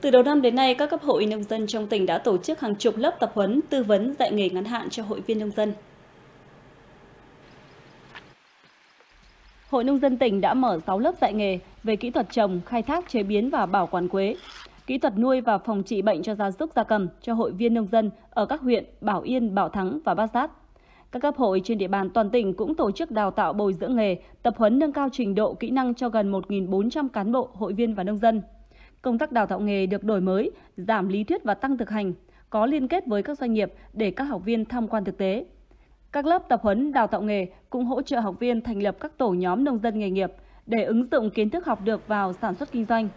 Từ đầu năm đến nay, các cấp hội nông dân trong tỉnh đã tổ chức hàng chục lớp tập huấn, tư vấn dạy nghề ngắn hạn cho hội viên nông dân. Hội Nông dân tỉnh đã mở 6 lớp dạy nghề về kỹ thuật trồng, khai thác, chế biến và bảo quản quế, kỹ thuật nuôi và phòng trị bệnh cho gia súc gia cầm cho hội viên nông dân ở các huyện Bảo Yên, Bảo Thắng và Bát sát. Các cấp hội trên địa bàn toàn tỉnh cũng tổ chức đào tạo bồi dưỡng nghề, tập huấn nâng cao trình độ kỹ năng cho gần 1.400 cán bộ, hội viên và nông dân công tác đào tạo nghề được đổi mới, giảm lý thuyết và tăng thực hành, có liên kết với các doanh nghiệp để các học viên tham quan thực tế. Các lớp tập huấn đào tạo nghề cũng hỗ trợ học viên thành lập các tổ nhóm nông dân nghề nghiệp để ứng dụng kiến thức học được vào sản xuất kinh doanh.